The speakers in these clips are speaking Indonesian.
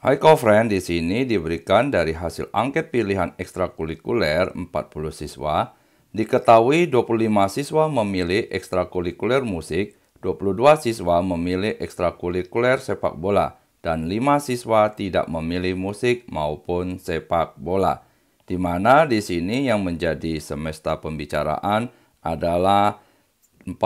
Hai Friend di sini diberikan dari hasil angket pilihan ekstrakurikuler 40 siswa. Diketahui 25 siswa memilih ekstrakurikuler musik, 22 siswa memilih ekstrakurikuler sepak bola, dan 5 siswa tidak memilih musik maupun sepak bola. Di mana di sini yang menjadi semesta pembicaraan adalah 40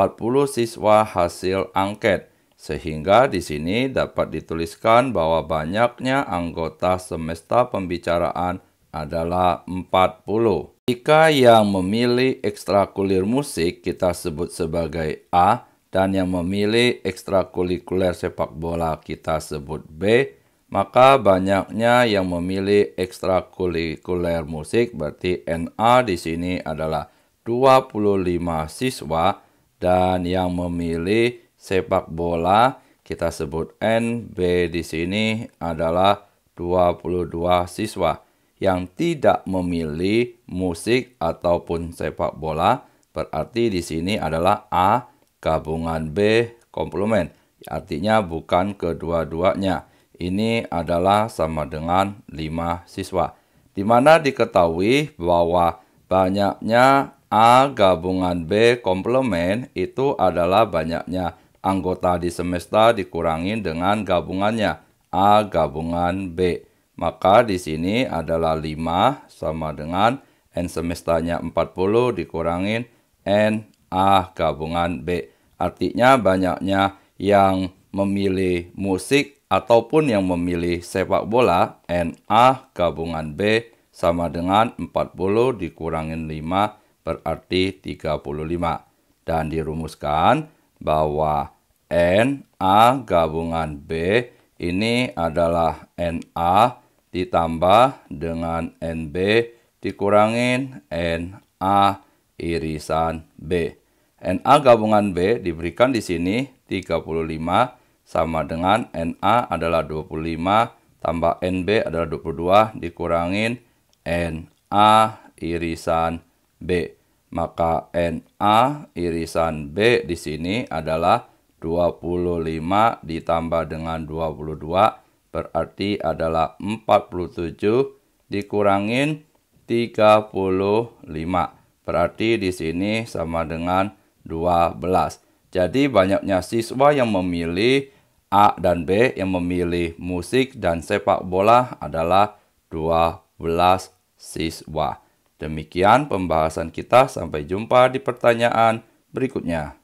siswa hasil angket sehingga di sini dapat dituliskan bahwa banyaknya anggota semesta pembicaraan adalah 40. Jika yang memilih ekstrakulir musik kita sebut sebagai A dan yang memilih ekstrakurikuler sepak bola kita sebut B, maka banyaknya yang memilih ekstrakurikuler musik berarti NA di sini adalah 25 siswa dan yang memilih sepak bola kita sebut NB di sini adalah 22 siswa yang tidak memilih musik ataupun sepak bola berarti di sini adalah A gabungan B komplement artinya bukan kedua-duanya ini adalah sama dengan 5 siswa di mana diketahui bahwa banyaknya A gabungan B komplement itu adalah banyaknya anggota di semesta dikurangin dengan gabungannya A gabungan B. Maka di sini adalah 5 sama dengan N semestanya 40 dikurangin N A gabungan B. Artinya banyaknya yang memilih musik ataupun yang memilih sepak bola N A gabungan B sama dengan 40 dikurangin 5 berarti 35. Dan dirumuskan bahwa N a gabungan B ini adalah NA ditambah dengan NB dikurangin NA irisan B. NA gabungan B diberikan di sini 35 sama dengan NA adalah 25 tambah NB adalah 22 dikurangin NA irisan B. Maka NA irisan B di sini adalah 25 ditambah dengan 22 berarti adalah 47 dikurangin 35. Berarti di sini sama dengan 12. Jadi banyaknya siswa yang memilih A dan B yang memilih musik dan sepak bola adalah 12 siswa. Demikian pembahasan kita, sampai jumpa di pertanyaan berikutnya.